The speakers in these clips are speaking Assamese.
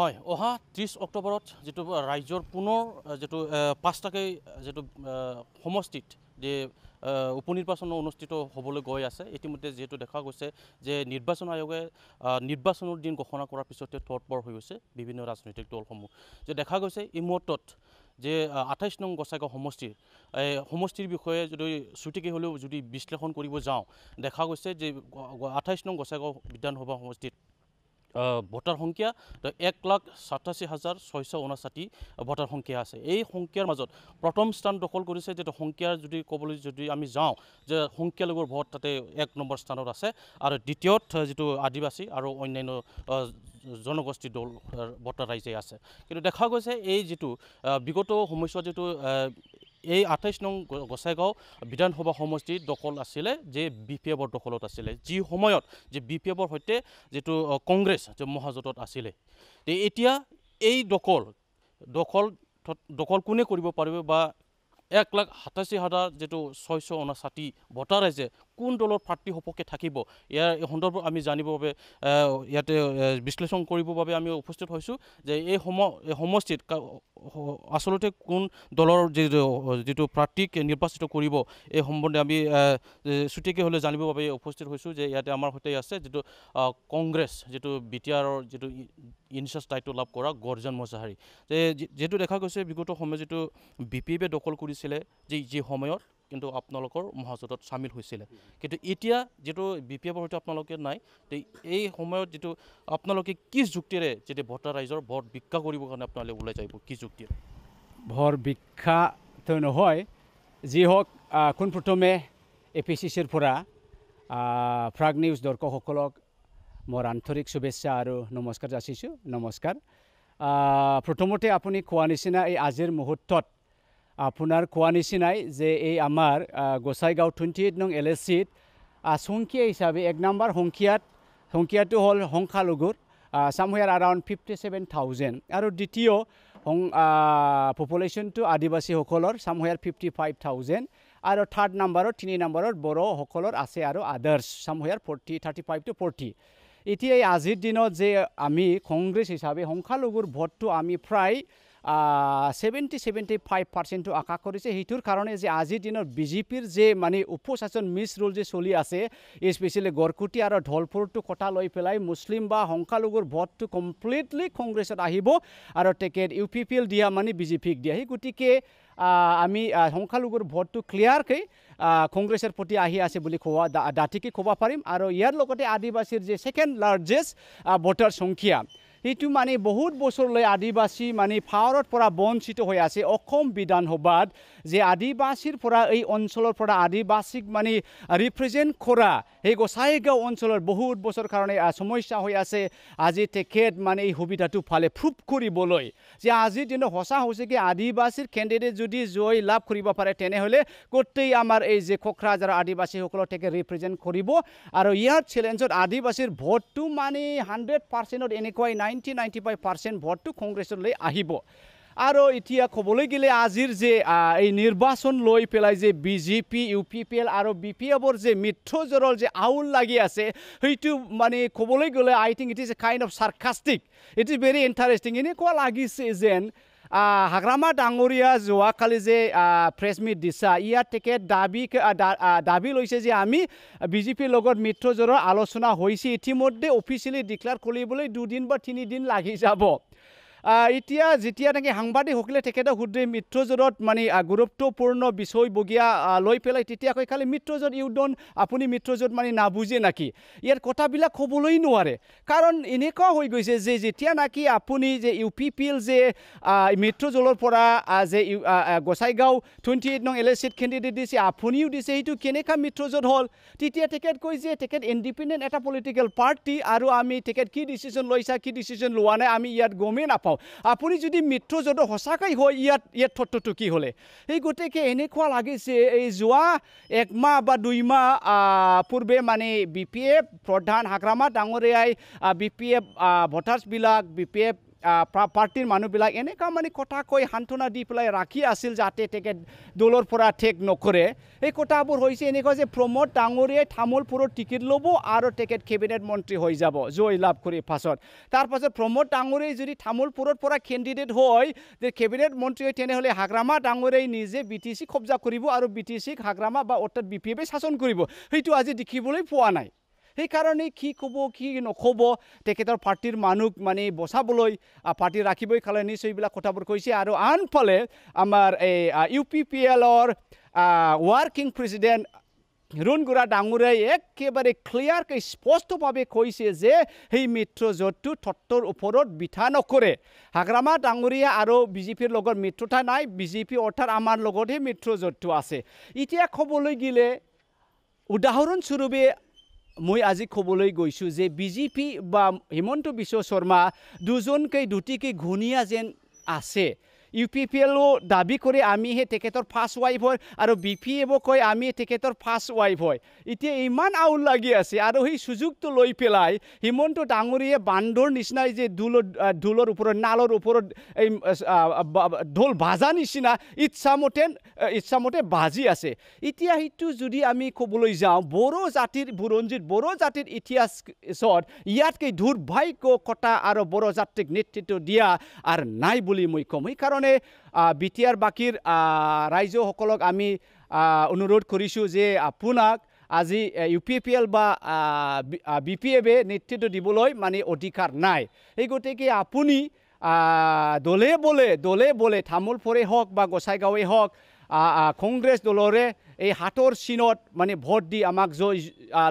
হয় অহা ত্ৰিছ অক্টোবৰত যিটো ৰাজ্যৰ পুনৰ যিটো পাঁচটাকৈ যিটো সমষ্টিত যে উপনিৰ্বাচন অনুষ্ঠিত হ'বলৈ গৈ আছে ইতিমধ্যে যিহেতু দেখা গৈছে যে নিৰ্বাচন আয়োগে নিৰ্বাচনৰ দিন ঘোষণা কৰাৰ পিছতে তৎপৰ হৈ গৈছে বিভিন্ন ৰাজনৈতিক দলসমূহ যে দেখা গৈছে এই মুহূৰ্তত যে আঠাইছ নং গছাইগাঁও সমষ্টিৰ এই সমষ্টিৰ বিষয়ে যদি চুটিকৈ হ'লেও যদি বিশ্লেষণ কৰিব যাওঁ দেখা গৈছে যে আঠাইছ নং গছাইগাঁও বিধানসভা সমষ্টিত ভোটাৰ সংখ্যা এক লাখ সাতাশী হাজাৰ ছয়শ ঊনষাঠি ভোটাৰ সংখ্যা আছে এই সংখ্যাৰ মাজত প্ৰথম স্থান দখল কৰিছে যিটো সংখ্যাৰ যদি ক'বলৈ যদি আমি যাওঁ যে সংখ্যালঘুৰ ভোট তাতে এক নম্বৰ স্থানত আছে আৰু দ্বিতীয়ত যিটো আদিবাসী আৰু অন্যান্য জনগোষ্ঠী দল ভোটাৰ ৰাইজে আছে কিন্তু দেখা গৈছে এই যিটো বিগত সময়ছোৱাত যিটো এই আঠাইছ নং গোসাইগাঁও বিধানসভা সমষ্টিৰ দখল আছিলে যে বি পি এফৰ দখলত আছিলে যি সময়ত যে বি পি এফৰ সৈতে যিটো কংগ্ৰেছ যে মহাজোঁটত আছিলে এতিয়া এই দখল দখল দখল কোনে কৰিব পাৰিব বা এক লাখ সাতাশী হাজাৰ যিটো ছয়শ ঊনাষাঠি ভোটাৰ ৰাইজে কোন দলৰ প্ৰাৰ্থী সপক্ষে থাকিব ইয়াৰ এই সন্দৰ্ভত আমি জানিবৰ বাবে ইয়াতে বিশ্লেষণ কৰিবৰ বাবে আমি উপস্থিত হৈছোঁ যে এই সম এই সমষ্টিত আচলতে কোন দলৰ যি যিটো প্ৰাৰ্থীক নিৰ্বাচিত কৰিব এই সম্বন্ধে আমি চুটিয়াকৈ হ'লে জানিবৰ বাবে উপস্থিত হৈছোঁ যে ইয়াতে আমাৰ সৈতে আছে যিটো কংগ্ৰেছ যিটো বি টি আৰৰ যিটো ইনচাৰ্জ দায়িত্ব লাভ কৰা গৰ্জন মজাহাৰী যে যিহেতু দেখা গৈছে বিগত সময়ত যিটো বি পি এফে দখল কৰিছিলে যি যি সময়ত কিন্তু আপোনালোকৰ মহাজোঁটত চামিল হৈছিলে কিন্তু এতিয়া যিটো বি পি এফৰ সৈতে আপোনালোকে নাই এই সময়ত যিটো আপোনালোকে কি যুক্তিৰে যেতিয়া ভোটাৰ ৰাইজৰ ভোট ভিক্ষা কৰিবৰ কাৰণে আপোনালোকে ওলাই যাব কি যুক্তিৰে ভৰ ভিক্ষাটো নহয় যি হওক পোনপ্ৰথমে এ পি চি চিৰ পৰা ফ্ৰাগ নিউজ দৰ্শকসকলক মোৰ আন্তৰিক শুভেচ্ছা আৰু নমস্কাৰ যাচিছোঁ নমস্কাৰ প্ৰথমতে আপুনি কোৱা নিচিনা এই আজিৰ মুহূৰ্তত আপোনাৰ কোৱা নিচিনাই যে এই আমাৰ গোসাইগাঁও টুৱেণ্টি এইট নং এল এছ চিত সংখ্যা হিচাপে এক নম্বৰ সংখ্যাত সংখ্যাটো হ'ল সংখ্যালঘুৰ চামহিয়াৰ আৰাউণ্ড ফিফটি ছেভেন থাউজেণ্ড আৰু দ্বিতীয় সং পপুলেশ্যনটো আদিবাসীসকলৰ চামহিয়াৰ ফিফটি ফাইভ থাউজেণ্ড আৰু থাৰ্ড নম্বৰৰ তিনি নম্বৰৰ বড়োসকলৰ আছে আৰু আদাৰ্ছ চামহিয়াৰ forty thirty five to forty এতিয়া এই আজিৰ দিনত যে আমি কংগ্ৰেছ হিচাপে সংখ্যালঘুৰ ভোটটো আমি প্ৰায় ছেভেণ্টি ছেভেণ্টি ফাইভ পাৰ্চেণ্টটো আশা কৰিছে সেইটোৰ কাৰণে যে আজিৰ দিনত বিজেপিৰ যে মানে উপশাসন মিছ ৰুল যে চলি আছে স্পেচিয়েলি গড়কুটি আৰু ঢলপুৰটো কথা লৈ পেলাই মুছলিম বা সংখ্যালঘুৰ ভোটটো কমপ্লিটলি কংগ্ৰেছত আহিব আৰু তেখেত ইউ পি পি এল দিয়া মানে বিজেপিক দিয়া সেই গতিকে আমি সংখ্যালঘুৰ ভোটটো ক্লিয়াৰকৈ কংগ্ৰেছৰ প্ৰতি আহি আছে বুলি কোৱা ডাটিকে ক'ব পাৰিম আৰু ইয়াৰ লগতে আদিবাসীৰ যে ছেকেণ্ড লাৰ্জেষ্ট ভোটাৰ সংখ্যা সেইটো মানে বহুত বছৰলৈ আদিবাসী মানে ভাৰতৰ পৰা বঞ্চিত হৈ আছে অসম বিধানসভাত যে আদিবাসীৰ পৰা এই অঞ্চলৰ পৰা আদিবাসীক মানে ৰিপ্ৰেজেণ্ট কৰা সেই গোঁসাইগাঁও অঞ্চলৰ বহুত বছৰ কাৰণে সমস্যা হৈ আছে আজি তেখেত মানে এই সুবিধাটো ফালে প্ৰুভ কৰিবলৈ যে আজিৰ দিনত সঁচা হৈছে কি আদিবাসীৰ কেণ্ডিডেট যদি জয় লাভ কৰিব পাৰে তেনেহ'লে গোটেই আমাৰ এই যে কোকৰাঝাৰ আদিবাসীসকলক তেখেত ৰিপ্ৰেজেণ্ট কৰিব আৰু ইয়াৰ চেলেঞ্জত আদিবাসীৰ ভোটটো মানে হাণ্ড্ৰেড পাৰ্চেণ্টত এনেকুৱাই নাই নাইণ্টি নাইণ্টি ফাইভ পাৰ্চেণ্ট ভোটটো কংগ্ৰেছলৈ আহিব আৰু এতিয়া ক'বলৈ গ'লে আজিৰ যে এই নিৰ্বাচন লৈ পেলাই যে B J P U P P L আৰু বি পি এফৰ যে মিথ্য মিত্ৰজৰৰ যে আউল লাগি আছে সেইটো মানে ক'বলৈ গ'লে I think it is a kind of sarcastic it is very interesting এনেকুৱা লাগিছে যেন হাগ্ৰামা ডাঙৰীয়া যোৱাকালি যে প্ৰেছ মিট দিছা ইয়াত তেখে দাবী দাবী লৈছে যে আমি বি জে পিৰ লগত মিত্ৰজোঁৰৰ আলোচনা হৈছে ইতিমধ্যে অফিচিয়েলি ডিক্লেয়াৰ কৰিবলৈ দুদিন বা তিনিদিন লাগি যাব এতিয়া যেতিয়া নেকি সাংবাদিকসকলে তেখেতে সুধে মিত্ৰজোঁটত মানে গুৰুত্বপূৰ্ণ বিষয়বগীয়া লৈ পেলাই তেতিয়া কৈ খালি মিত্ৰজোঁট ইউডন আপুনি মিত্ৰজোঁট মানে নাবুজে নেকি ইয়াৰ কথাবিলাক ক'বলৈ নোৱাৰে কাৰণ এনেকুৱা হৈ গৈছে যে যেতিয়া নেকি আপুনি যে ইউ পি পি এল যে মিত্ৰজোঁটৰ পৰা যে গোসাইগাঁও টুৱেণ্টি এইট নং এল এছ চিত কেণ্ডিডেট দিছে আপুনিও দিছে সেইটো কেনেকুৱা মিত্ৰজোঁট হ'ল তেতিয়া তেখেত কৈ যে তেখেত ইণ্ডিপেণ্ডেণ্ট এটা পলিটিকেল পাৰ্টি আৰু আমি তেখেত কি ডিচিশ্যন লৈছা কি ডিচিশ্যন লোৱা নাই আমি ইয়াত গমেই নাপাওঁ আপুনি যদি মৃত্যু যদি সঁচাকৈ হয় ইয়াত ইয়াত ঠত্ৰটো কি হ'লে সেই গতিকে এনেকুৱা লাগিছে এই যোৱা একমাহ বা দুই মাহ পূৰ্বে মানে বি পি এফ প্ৰধান হাগ্ৰামা ডাঙৰীয়াই বি পি এফ ভোটাৰ্ছবিলাক বি পি এফ পাৰ্টীৰ মানুহবিলাক এনেকুৱা মানে কথা কৈ সান্তনা দি পেলাই ৰাখি আছিল যাতে তেখেত দলৰ পৰা ঠেক নকৰে সেই কথাবোৰ হৈছে এনেকুৱা যে প্ৰমোদ ডাঙৰীয়াই তামোলপুৰৰ টিকেট ল'ব আৰু তেখেত কেবিনেট মন্ত্ৰী হৈ যাব জয় লাভ কৰি পাছত তাৰপাছত প্ৰমোদ ডাঙৰীয়াই যদি তামোলপুৰৰ পৰা কেণ্ডিডেট হয় যে কেবিনেট মন্ত্ৰী হয় তেনেহ'লে হাগ্ৰামা ডাঙৰীয়াই নিজে বি টি চিক কব্জা কৰিব আৰু বি টি চিক হাগ্ৰামা বা অৰ্থাৎ বি পি এফে শাসন কৰিব সেইটো আজি দেখিবলৈ পোৱা নাই সেইকাৰণে কি ক'ব কি নক'ব তেখেতৰ পাৰ্টীৰ মানুহক মানে বচাবলৈ পাৰ্টি ৰাখিবই খালে নিশ্চয় এইবিলাক কথাবোৰ কৈছে আৰু আনফালে আমাৰ এই ইউ পি পি এলৰ ৱাৰ্কিং প্ৰেচিডেণ্ট ৰুণগুৰা ডাঙৰীয়াই একেবাৰে ক্লিয়াৰকৈ স্পষ্টভাৱে কৈছে যে সেই মিত্ৰজোঁটটো থত্তৰ ওপৰত বিঠা নকৰে হাগ্ৰামা ডাঙৰীয়া আৰু বিজেপিৰ লগত মিত্ৰতা নাই বিজেপি অৰ্থাৎ আমাৰ লগতহে মিত্ৰজোঁটটো আছে এতিয়া ক'বলৈ গ'লে উদাহৰণস্বৰূপে মই আজি ক'বলৈ গৈছোঁ যে বি জে পি বা হিমন্ত বিশ্ব শৰ্মা দুজনকৈ দুটিকৈ ঘূনীয়া যেন আছে ইউ পি পি এলো দাবী কৰি আমিহে তেখেতৰ ফাৰ্ষ্ট ৱাইফ হয় আৰু বি পি এবো কয় আমি তেখেতৰ ফাৰ্ষ্ট ৱাইফ হয় এতিয়া ইমান আউল লাগি আছে আৰু সেই সুযোগটো লৈ পেলাই হিমন্ত ডাঙৰীয়ে বান্দৰ নিচিনাই যে ঢোল ঢোলৰ ওপৰত নালৰ ওপৰত এই ঢোল ভাজা নিচিনা ইচ্ছামতে ইচ্ছামতে বাজি আছে এতিয়া সেইটো যদি আমি ক'বলৈ যাওঁ বড়ো জাতিৰ বুৰঞ্জীত বড়ো জাতিৰ ইতিহাসত ইয়াতকৈ দুৰ্ভাগ্য কটা আৰু বড়ো জাতিক নেতৃত্ব দিয়া আৰু নাই বুলি মই ক'ম সেইকাৰণে কাৰণে বি টি আৰ বাকীৰ ৰাইজসকলক আমি অনুৰোধ কৰিছোঁ যে আপোনাক আজি ইউ পি পি এল বা বি পি এফে নেতৃত্ব দিবলৈ মানে অধিকাৰ নাই সেই গতিকে আপুনি দলে বলে দলে বলে তামোলপুৰে হওক বা গোঁসাইগাঁৱে হওক কংগ্ৰেছ দলৰে এই হাতৰ চিনত মানে ভোট দি আমাক জয়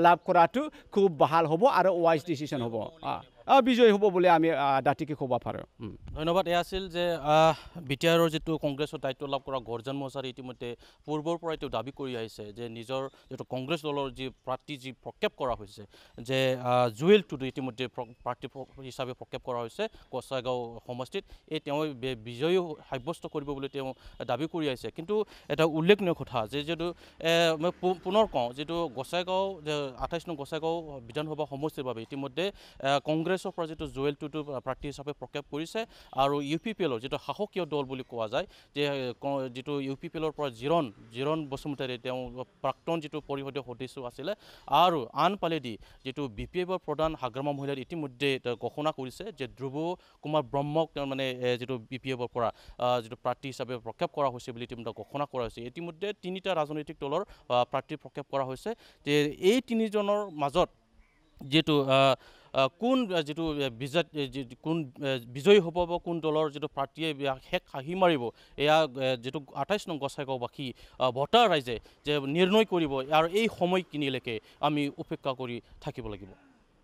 লাভ কৰাটো খুব ভাল হ'ব আৰু ৱাইজ ডিচিশ্যন হ'ব বিজয়ী হ'ব বুলি আমি দাঁতিকে ক'ব পাৰোঁ ধন্যবাদ এয়া আছিল যে বি টি আৰৰ যিটো কংগ্ৰেছৰ দায়িত্ব লাভ কৰা গৰ্জন মহাৰী ইতিমধ্যে পূৰ্বৰ পৰাই তেওঁ দাবী কৰি আহিছে যে নিজৰ যিটো কংগ্ৰেছ দলৰ যি প্ৰাৰ্থী যি প্ৰক্ষেপ কৰা হৈছে যে জুৱেল টুডু ইতিমধ্যে প্ৰাৰ্থী হিচাপে প্ৰক্ষেপ কৰা হৈছে কছাৰগাঁও সমষ্টিত এই তেওঁ বিজয়ী সাব্যস্ত কৰিব বুলি তেওঁ দাবী কৰি আহিছে কিন্তু এটা উল্লেখনীয় কথা যে যিহেতু মই পুনৰ কওঁ যিটো গোচাইগাঁও আঠাইছ নং গোচাইগাঁও বিধানসভা সমষ্টিৰ বাবে ইতিমধ্যে কংগ্ৰেছৰ পৰা যিটো জুৱেল টুটু প্ৰাৰ্থী হিচাপে প্ৰক্ষেপ কৰিছে আৰু ইউ পি পি এলৰ যিটো শাসকীয় দল বুলি কোৱা যায় যে যিটো ইউ পি পি এলৰ পৰা জিৰণ জিৰণ বসুমতাৰী তেওঁ প্ৰাক্তন যিটো পৰিষদীয় সদস্য আছিলে আৰু আন পালেদি যিটো বি পি এফৰ প্ৰধান হাগ্ৰামা মহিলাই ইতিমধ্যে ঘোষণা কৰিছে যে ধ্ৰুৱ কুমাৰ ব্ৰহ্মক তেওঁ মানে যিটো বি পি এফৰ পৰা যিটো প্ৰাৰ্থী হিচাপে প্ৰক্ষেপ কৰা হৈছে বুলি ইতিমধ্যে ঘোষণা কৰা হৈছে ইতিমধ্যে তিনিটা ৰাজনৈতিক ৰাজনৈতিক দলৰ প্ৰাৰ্থী প্ৰক্ষেপ কৰা হৈছে যে এই তিনিজনৰ মাজত যিটো কোন যিটো বিজয় কোন বিজয়ী হ'ব বা কোন দলৰ যিটো প্ৰাৰ্থীয়ে শেষ হাঁহি মাৰিব এয়া যিটো আঠাইছ নং গছাইগাঁওবাসী ভোটাৰ ৰাইজে যে নিৰ্ণয় কৰিব আৰু এই সময়খিনিলৈকে আমি উপেক্ষা কৰি থাকিব লাগিব